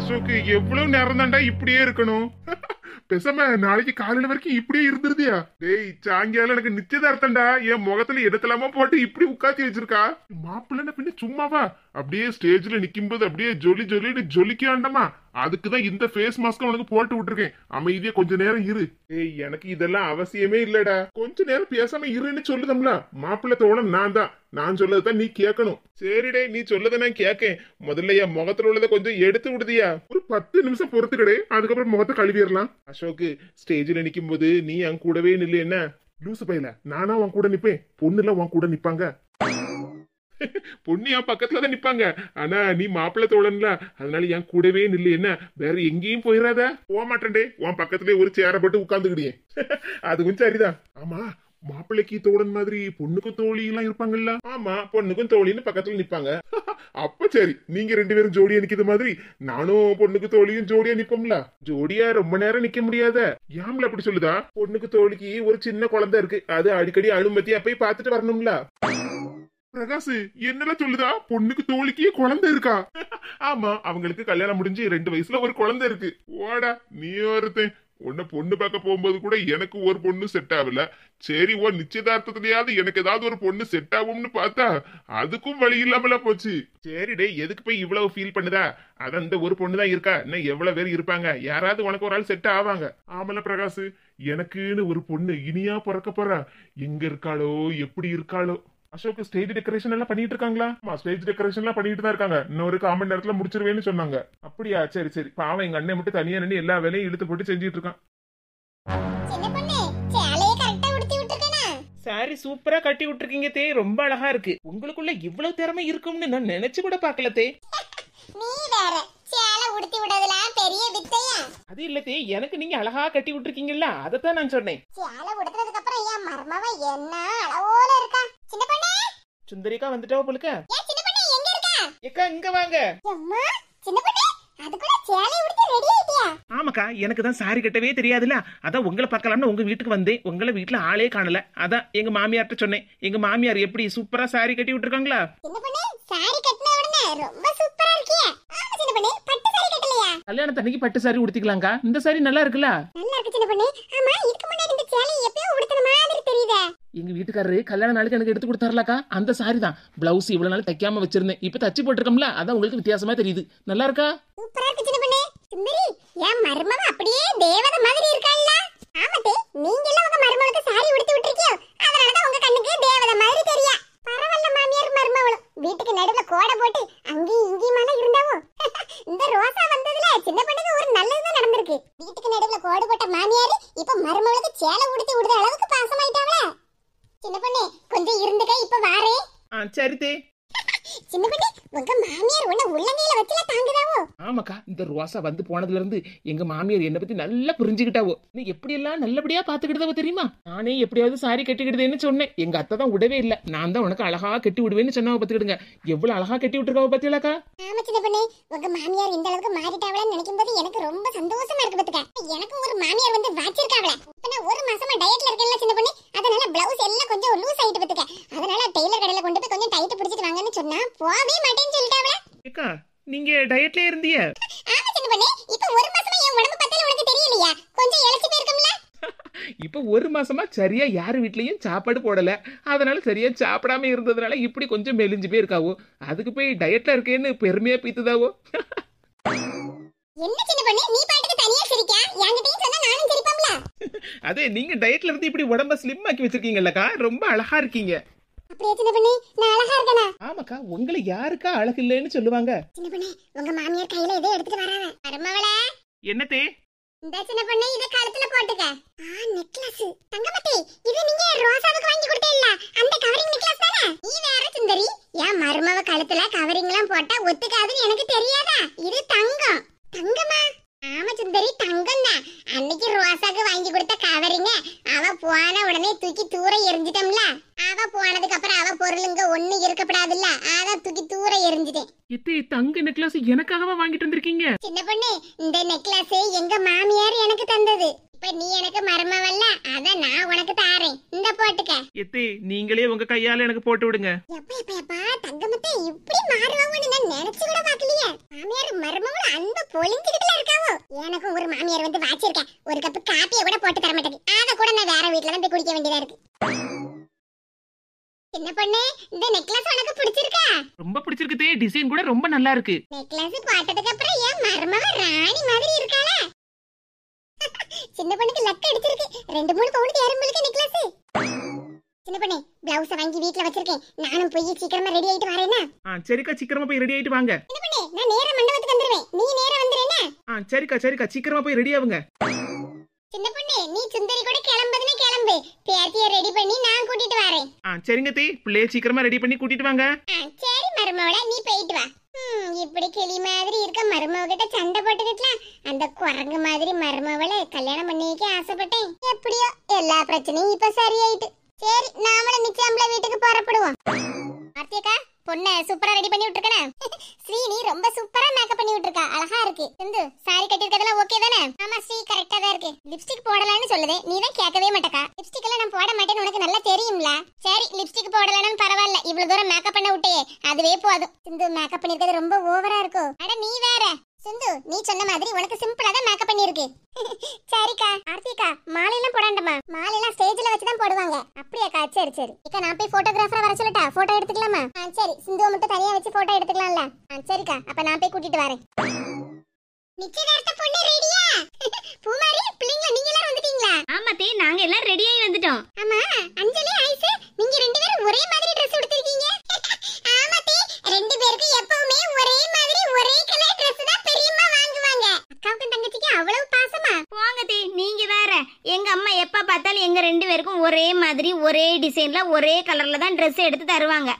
அசோக்கு எவ்வளவு நேரம் தாண்டா இப்படியே இருக்கணும் பேசாம நாளைக்கு காலையில வரைக்கும் இப்படியே இருந்துருதியா டேய் சாங்கியால எனக்கு நிச்சயதார்த்தம்டா என் முகத்துல இடத்தலாமா போட்டு இப்படி உட்காத்தி வச்சிருக்கா மாப்பிள்ளை பின்ன சும்மாவா அப்படியே ஸ்டேஜ்ல நிக்கும்போது அப்படியே ஜொலி ஜொலின்னு ஜொலிக்க வேண்டாமா அதுக்குதான் இந்த ஃபேஸ் மாஸ்க் உனக்கு போட்டு விட்டுருக்கேன் அமைதியா கொஞ்ச நேரம் இரு ஏய் எனக்கு இதெல்லாம் அவசியமே இல்லடா கொஞ்ச நேரம் பேசாம இருன்னு சொல்லுதம்ல மாப்பிள்ள தோணும் நான் தான் நான் சொல்லதான் நீ கேட்கணும் சரிடே நீ சொல்லத நான் கேட்கேன் முதல்ல என் முகத்துல உள்ளதை கொஞ்சம் எடுத்து விடுதியா ஒரு பத்து நிமிஷம் பொறுத்துக்கிடே அதுக்கப்புறம் முகத்தை கழுவிடலாம் அசோக்கு ஸ்டேஜில் நிற்கும் போது நீ என் கூடவே நில்லு என்ன லூசு பையில நானா உன் கூட நிப்பேன் பொண்ணுல உன் கூட நிப்பாங்க பொண்ணியா பக்கத்துல தான் நிப்பாங்க ஆனா நீ மாப்பிள்ள தோழன்ல அதனால என் கூடவே நில்லு என்ன வேற எங்கேயும் போயிடாத போக மாட்டேன்டே உன் பக்கத்துலயே ஒரு சேர போட்டு உட்காந்துக்கிடியே அதுவும் சரிதான் ஆமா மாப்பிள்ளைக்கு தோழன் மாதிரி பொண்ணுக்கும் தோழி எல்லாம் இருப்பாங்கல்ல ஆமா பொண்ணுக்கும் தோழின்னு பக்கத்துல நிப்பாங்க அப்ப சரி நீங்க ரெண்டு பேரும் ஜோடியா நிக்கிற மாதிரி நானும் பொண்ணுக்கு தோழியும் ஜோடியா நிப்போம்ல ஜோடியா ரொம்ப நேரம் நிக்க முடியாத ஏம்ல அப்படி சொல்லுதா பொண்ணுக்கு தோழிக்கு ஒரு சின்ன குழந்தை இருக்கு அது அடிக்கடி அனுமதியா போய் பாத்துட்டு வரணும்ல பிரகாசு என்னெல்லாம் சொல்லுதா பொண்ணுக்கு தோழிக்கே குழந்தை இருக்கா ஆமா அவங்களுக்கு கல்யாணம் முடிஞ்சு ரெண்டு வயசுல ஒரு குழந்தை இருக்கு ஓடா நீ ஒருத்தன் உன்னை பொண்ணு பார்க்க போகும்போது கூட எனக்கு ஒரு பொண்ணு செட் ஆகல சரி ஓ நிச்சயதார்த்தத்திலேயாவது எனக்கு ஏதாவது ஒரு பொண்ணு செட் ஆகும்னு பார்த்தா அதுக்கும் வழி இல்லாமல போச்சு சரி டே எதுக்கு போய் இவ்வளவு ஃபீல் பண்ணுதா அது அந்த ஒரு பொண்ணு தான் இருக்கா என்ன எவ்வளவு பேர் இருப்பாங்க யாராவது உனக்கு ஒரு ஆள் செட் ஆவாங்க ஆமல பிரகாஷ் எனக்குன்னு ஒரு பொண்ணு இனியா பிறக்க போறா எங்க இருக்காளோ எப்படி இருக்காளோ அசோக் ஸ்டேஜ் டெக்கரேஷன் எல்லாம் பண்ணிட்டு இருக்காங்களா ஆமா ஸ்டேஜ் டெக்கரேஷன் எல்லாம் பண்ணிட்டு தான் இருக்காங்க இன்னொரு காமன் நேரத்துல முடிச்சிருவேன்னு சொன்னாங்க அப்படியா சரி சரி பாவம் எங்க அண்ணன் மட்டும் தனியா நின்று எல்லா வேலையும் இழுத்து போட்டு செஞ்சிட்டு இருக்கான் சாரி சூப்பரா கட்டி விட்டுருக்கீங்க தே ரொம்ப அழகா இருக்கு உங்களுக்குள்ள இவ்வளவு திறமை இருக்கும்னு நான் நினைச்சு கூட பாக்கல தே நீ வேற சேலை உடுத்தி விடுறதுலாம் பெரிய வித்தையா அது இல்லத்தே எனக்கு நீங்க அழகா கட்டி விட்டுருக்கீங்கல்ல அதைத்தான் நான் சொன்னேன் சேலை உடுத்துறதுக்கு அப்புறம் என் மர்மவ என்ன அளவோல இருக்கா சின்ன பொண்ணு சுந்தரிக்கா வந்துட்டா போலுக்க ஏன் சின்ன பொண்ணு எங்க இருக்கா ஏக்கா இங்க வாங்க அம்மா சின்ன பொண்ணு அதுக்குள்ள சேலை உடுத்தி ரெடி ஆயிட்டியா ஆமாக்கா எனக்கு தான் சாரி கட்டவே தெரியாதுல அதான் உங்களை பார்க்கலாம்னு உங்க வீட்டுக்கு வந்தேன் உங்களை வீட்டுல ஆளே காணல அதான் எங்க மாமியார்ட்ட சொன்னேன் எங்க மாமியார் எப்படி சூப்பரா சாரி கட்டி விட்டுருக்காங்களா சின்ன பொண்ணு சாரி கட்டின உடனே ரொம்ப பொண்ணு பட்டு சாரி பட்டு சாரி உடுத்திக்கலாம்க்கா இந்த சாரி நல்லா இருக்குல்ல நல்லா இருக்கு சின்ன பொண்ணு ஆமா இதுக்கு முன்னாடி எங்க வீட்டுக்காரரு கல்யாண நாளைக்கு எனக்கு எடுத்து கொடுத்தாருலக்கா அந்த சாரி தான் பிளவுஸ் இவ்வளவு நாள் தைக்காம வச்சிருந்தேன் இப்ப தச்சு போட்டிருக்கோம்ல அதான் உங்களுக்கு வித்தியாசமா தெரியுது நல்லா இருக்கா சூப்பரா இருக்கு சின்ன பொண்ணு சுந்தரி என் மருமக அப்படியே தேவத மாதிரி இருக்காள்ல ஆமாத்தே நீங்க எல்லாம் உங்க மருமகளுக்கு சாரி உடுத்தி விட்டுருக்கியோ அதனால உங்க கண்ணுக்கு தேவத மாதிரி தெரியா பரவாயில்ல மாமியார் மருமகளும் வீட்டுக்கு நடுவுல கோடை போட்டு ரோசா வந்து போனதுலேருந்து எங்கள் மாமியார் என்னை பற்றி நல்லா புரிஞ்சுக்கிட்டாவோ நீ எப்படியெல்லாம் நல்லபடியாக பார்த்துக்கிட்டதாவோ தெரியுமா நானே எப்படியாவது சாரி கட்டிக்கிடுதேன்னு சொன்னேன் எங்கள் அத்தை தான் விடவே இல்லை நான் தான் உனக்கு அழகா கட்டி விடுவேன்னு சொன்னவ பார்த்துக்கிடுங்க எவ்வளோ அழகா கட்டி விட்டுருக்காவோ பார்த்தீங்களாக்கா ஆமா சின்ன பொண்ணு உங்க மாமியார் இந்த அளவுக்கு மாறிட்டாவளன்னு நினைக்கும் போது எனக்கு ரொம்ப சந்தோஷமா இருக்கு பார்த்துக்க எனக்கு ஒரு மாமியார் வந்து வாச்சிருக்காவல இப்போ நான் ஒரு மாசமா டயட்ல இருக்கேன்ல சின்ன பொண்ணு அதனால பிளவுஸ் எல்லாம் கொஞ்சம் லூஸ் ஆயிட்டு பார்த்துக்க அதனால டெய்லர் கடையில கொண்டு போய் கொஞ்சம் டைட் பிடிச்சிட்டு வாங்கன்னு சொன்னா போவே மாட்டேன்னு சொல்லிட்டாவல ஏக்கா நீங்க டயட்லயே இருந்தீங்க ஒரு மாசமா சரியா யார் வீட்லேயும் சாப்பாடு போடலை அதனால சரியா சாப்பிடாம இருந்ததுனால இப்படி கொஞ்சம் மெலிஞ்சு போய் இருக்காவோ அதுக்கு போய் டயட்ல இருக்கேன்னு பெருமையா பீத்துதாவோ அதே நீங்க டயட்ல இருந்து இப்படி உடம்ப ஸ்லிம் ஆக்கி வச்சிருக்கீங்கல்லக்கா ரொம்ப அழகா இருக்கீங்க ஆமாக்கா உங்களை யாருக்கா அழகு இல்லைன்னு சொல்லுவாங்க உங்க மாமியார் கையில எதோ எடுத்துட்டு வராங்க என்னத்தே இந்த சின்ன பொண்ணு இத கழுத்துல போட்டுக்க ஆ நெக்லஸ் தங்கமதி இது நீங்க ரோசாவுக்கு வாங்கி கொடுத்தீல்ல அந்த கவரிங் நெக்லஸ் தானே நீ வேற சுந்தரி என் மருமவ கழுத்துல கவரிங்லாம் போட்டா ஒத்துக்காதுன்னு எனக்கு தெரியாதா இது தங்கம் தங்கமா ஆமா சுந்தரி தங்கம் தான் அன்னைக்கு ரோசாக்கு வாங்கி கொடுத்த கவரிங்க அவ போன உடனே தூக்கி தூர எரிஞ்சிட்டோம்ல அவ போனதுக்கு அப்புறம் பொருளுங்க ஒண்ணு இருக்கப்படாது இல்ல அதான் தூக்கி தூர எரிஞ்சிட்டேன் இத்தே தங்க நெக்லஸ் எனக்காகவா வாங்கிட்டு வந்திருக்கீங்க சின்ன பொண்ணு இந்த நெக்லஸ் எங்க மாமியார் எனக்கு தந்தது இப்ப நீ எனக்கு மருமவல்ல அத நான் உனக்கு தாரேன் இந்த போட்டுக்க எத்தி நீங்களே உங்க கையால எனக்கு போட்டு விடுங்க எப்ப எப்ப எப்பா தங்கமத்தை இப்படி மாறுவாங்கன்னு நான் நினைச்சு கூட பாக்கலையே மாமியார் மருமவள அன்பு பொழிஞ்சுக்கிட்டுல இருக்காவோ எனக்கு ஒரு மாமியார் வந்து வாச்சிருக்கேன் ஒரு கப் காப்பியை இருக்கு நெக்லஸ் போட்டதுக்கு அப்புறம் என் மருமக ராணி மாதிரி இருக்காளா சின்ன பொண்ணுக்கு லக் அடிச்சிருக்கு ரெண்டு மூணு பவுனுக்கு எறும்புக்கு நெக்லஸ் சின்ன பொண்ணு பிளவுஸ் வாங்கி வீட்ல வச்சிருக்கேன் நானும் போய் சீக்கிரமா ரெடி ஆயிட்டு வரேனா ஆ சரிக்கா சீக்கிரமா போய் ரெடி ஆயிட்டு வாங்க சின்ன பொண்ணு நான் நேரா மண்டபத்துக்கு வந்துருவேன் நீ நேரா வந்துறேனா ஆ சரிக்கா சரிக்கா சீக்கிரமா போய் ரெடி ஆவுங்க சின்ன பொண்ணு நீ சுந்தரி கூட கிளம்பதுன்னு கிளம்பு பேத்திய ரெடி பண்ணி நான் கூட்டிட்டு வரேன் ஆ சரிங்க தே பிள்ளைய சீக்கிரமா ரெடி பண்ணி கூட்டிட்டு வாங்க சரி மருமவள நீ போயிட்டு வா இப்படி கிளி மாதிரி இருக்க மருமகிட்ட சண்டை போட்டுக்கிட்டலாம் அந்த குரங்கு மாதிரி மருமவளை கல்யாணம் பண்ணிக்க ஆசைப்பட்டேன் எப்படியோ எல்லா பிரச்சனையும் இப்ப சரியாயிட்டு சரி நாமளும் நிச்சயம்ல வீட்டுக்கு போறப்படுவோம் கார்த்திகா பொண்ணை சூப்பரா ரெடி பண்ணி விட்டுருக்கனே ஸ்ரீனி ரொம்ப சூப்பரா மேக்கப் பண்ணி விட்டுருக்கா அழகா இருக்கு சிந்து சாரி கட்டிருக்கதெல்லாம் ஓகே தானே ஆமா ஸ்ரீ கரெக்டா தான் இருக்கு லிப்ஸ்டிக் போடலாம்னு சொல்லுது நீ தான் கேட்கவே மாட்டக்கா லிப்ஸ்டிக் எல்லாம் நான் போட மாட்டேன்னு உனக்கு நல்லா தெரியும்ல சரி லிப்ஸ்டிக் போடலன்னு பரவாயில்ல இவ்வளவு தூரம் மேக்கப் பண்ண விட்டே அதுவே போதும் சிந்து மேக்கப் பண்ணிருக்கிறது ரொம்ப ஓவரா இருக்கும் அட நீ வேற சிந்து நீ சொன்ன மாதிரி உனக்கு சிம்பிளா தான் மேக்கப் பண்ணிருக்கு சரிக்கா ஆர்த்திக்கா எல்லாம் போடாண்டமா எல்லாம் ஸ்டேஜ்ல வச்சு தான் போடுவாங்க அப்படியாக்கா சரி சரி இக்கா நான் போய் போட்டோகிராஃபரா வர சொல்லட்டா போட்டோ எடுத்துக்கலாமா ஆ சரி சிந்து மட்டும் தனியா வச்சு போட்டோ எடுத்துக்கலாம்ல ஆ சரிக்கா அப்ப நான் போய் கூட்டிட்டு வரேன் நிச்சயதார்த்த பொண்ணு ரெடியா ஆமா தே நாங்க எல்லாம் ரெடி ஆகி வந்துட்டோம் ஆமா அஞ்சலி ஐஸ் நீங்க ரெண்டு பேரும் ஒரே மாதிரி Dress எடுத்திருக்கீங்க ஆமா தே ரெண்டு பேருக்கு எப்பவுமே ஒரே மாதிரி ஒரே கலர் Dress தான் பெரியம்மா வாங்குவாங்க அக்காவுக்கு தங்கச்சிக்கு அவ்வளவு பாசமா போங்க தே நீங்க வேற எங்க அம்மா எப்ப பார்த்தாலும் எங்க ரெண்டு பேருக்கும் ஒரே மாதிரி ஒரே டிசைன்ல ஒரே கலர்ல தான் Dress எடுத்து தருவாங்க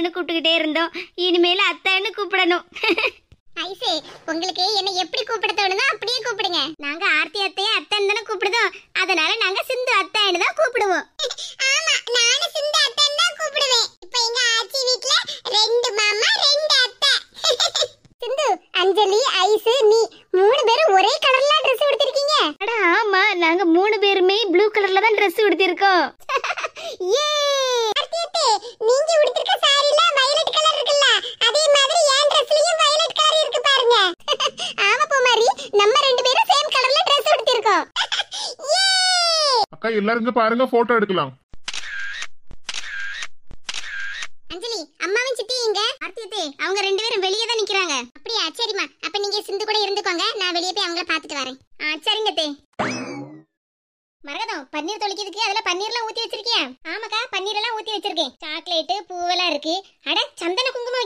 அத்தான்னு கூப்பிட்டுக்கிட்டே இருந்தோம் இனிமேல அத்தான்னு கூப்பிடணும் ஐசே உங்களுக்கு என்ன எப்படி கூப்பிட தோணுதோ அப்படியே கூப்பிடுங்க நாங்க ஆர்த்தி அத்தையே அத்தன் தானே கூப்பிடுதோம் அதனால நாங்க சிந்து அத்தான்னு தான் கூப்பிடுவோம் ஆமா நானும் சிந்து அத்தன் தான் கூப்பிடுவேன் இப்போ எங்க ஆச்சி ரெண்டு மாமா ரெண்டு சிந்து அஞ்சலி ஐசு நீ எல்லாரும் பாருங்க போட்டோ எடுக்கலாம் அஞ்சலி அம்மாவும் சித்தி இங்க ஆர்த்தியத்தே அவங்க ரெண்டு பேரும் வெளியே தான் நிக்கிறாங்க அப்படியா சரிம்மா அப்ப நீங்க சிந்து கூட இருந்துக்கோங்க நான் வெளியே போய் அவங்கள பாத்துட்டு வரேன் ஆ சரிங்க தே மரகதம் பன்னீர் தொளிக்கிறதுக்கு அதுல பன்னீர்லாம் ஊத்தி வச்சிருக்கியா ஆமாக்கா பன்னீர் எல்லாம் ஊத்தி வச்சிருக்கேன் சாக்லேட் பூவெல்லாம் இருக்கு அட சந்தன குங்குமம்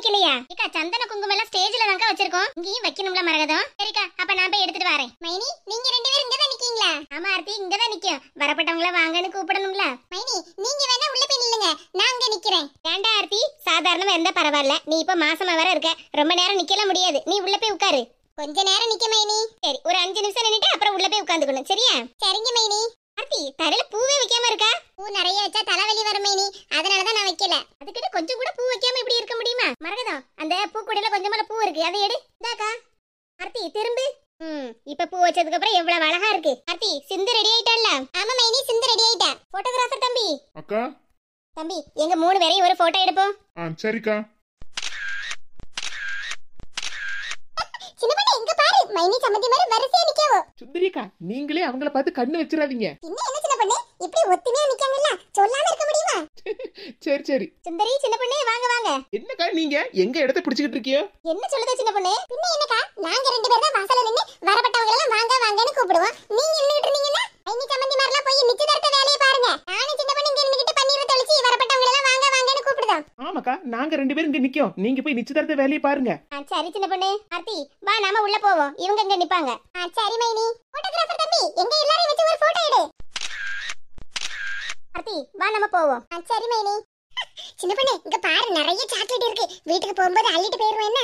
நிமிஷம் நின்னுட்டு அப்புறம் உள்ள போய் உட்காந்துக்கணும் சரியா சரிங்க மைனி ஆர்த்தி தரையில பூவே வைக்காம இருக்கா பூ நிறைய வச்சா தலைவலி வரும் மைனி அதனாலதான் நான் வைக்கல அதுக்கிட்ட கொஞ்சம் கூட பூ வைக்காம இப்படி இருக்க முடியுமா மரகதம் அந்த பூ பூக்கொடியில கொஞ்சமால பூ இருக்கு அதை எடு இந்தாக்கா ஆர்த்தி திரும்பு ம் இப்ப பூ வச்சதுக்கு அப்புறம் எவ்வளவு அழகா இருக்கு ஆர்த்தி சிந்து ரெடி ஆயிட்டல்ல ஆமா மைனி சிந்து ரெடி ஆயிட்டா போட்டோகிராஃபர் தம்பி அக்கா தம்பி எங்க மூணு பேரையும் ஒரு போட்டோ எடுப்போம் சரிக்கா மைனி சம்மந்தி மாதிரி வரிசையா நிக்கவோ சுந்தரிக்கா நீங்களே அவங்கள பார்த்து கண்ணு வச்சிராதீங்க இன்னும் என்ன சின்ன பொண்ணு இப்படி ஒத்துமையா நிக்காங்கல்ல சொல்லாம இருக்க முடியுமா சரி சரி சுந்தரி சின்ன பொண்ணே வாங்க வாங்க என்னக்கா நீங்க எங்க இடத்த பிடிச்சிட்டு இருக்கீங்க என்ன சொல்லுது சின்ன பொண்ணு பின்ன என்னக்கா நாங்க ரெண்டு பேரும் வாசல்ல நின்னு வரப்பட்டவங்க எல்லாம் வாங்க வாங்கன்னு கூப்பிடுவோம் நீங்க என்ன ஆமாக்கா நாங்க ரெண்டு பேரும் இங்க நிக்கோம் நீங்க போய் நிச்சயதார்த்த வேலையை பாருங்க சரி சின்ன பொண்ணு ஆர்த்தி வா நாம உள்ள போவோம் இவங்க இங்க நிப்பாங்க சரி மைனி போட்டோகிராஃபர் தம்பி எங்க எல்லாரையும் வச்சு ஒரு போட்டோ எடு ஆர்த்தி வா நாம போவோம் சரி மைனி சின்ன பொண்ணு இங்க பாரு நிறைய சாக்லேட் இருக்கு வீட்டுக்கு போகும்போது அள்ளிட்டு போயிருவோம் என்ன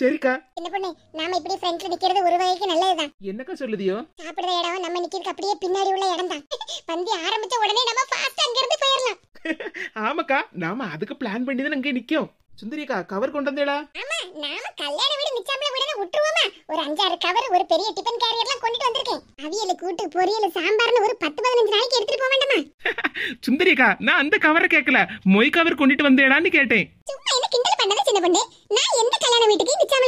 சரிக்கா சின்ன பொண்ணு நாம இப்படி ஃப்ரெண்ட்ல நிக்கிறது ஒரு வகைக்கு நல்லதுதான் என்னக்கா சொல்லுதியோ சாப்பிடுற இடம் நம்ம நிக்கிறதுக்கு அப்படியே பின்னாடி உள்ள இடம் தான் பந்தி ஆரம்பிச்ச உடனே நம்ம ஃபாஸ்ட் அங்க இருந்து போயிடலாம் ஆமாக்கா நாம அதுக்கு பிளான் பண்ணி தான் அங்கே நிக்கோம் சுந்தரிக்கா கவர் கொண்டு வந்தேடா ஆமா நாம கல்யாண வீடு மிச்சாம்பள வீடுன விட்டுருவோமா ஒரு அஞ்சாறு கவர் ஒரு பெரிய டிபன் கேரியர் கொண்டுட்டு வந்திருக்கேன் அவியல கூட்டு பொரியல சாம்பார்னு ஒரு 10 15 நாளைக்கு எடுத்துட்டு போக வேண்டாமா சுந்தரிக்கா நான் அந்த கவரை கேட்கல மொய் கவர் கொண்டுட்டு வந்தேடான்னு கேட்டேன் சும்மா என்ன கிண்டல் பண்ணாத சின்ன பொண்ணு நான் எந்த கல்யாண வீட்டுக்கு மிச்சாம்பள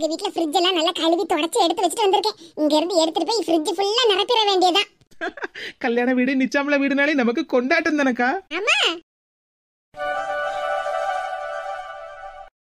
எங்க வீட்ல ஃப்ரிட்ஜ் எல்லாம் நல்லா கழுவி தொடச்சி எடுத்து வச்சுட்டு வந்திருக்கேன் இங்க இருந்து எடுத்துட்டு போய் ஃப்ரிட்ஜ் ஃபுல்லா நிரப்பிட வேண்டியதா கல்யாண வீடு நிச்சாமல வீடுனாலே நமக்கு கொண்டாட்டம் தானக்கா ஆமா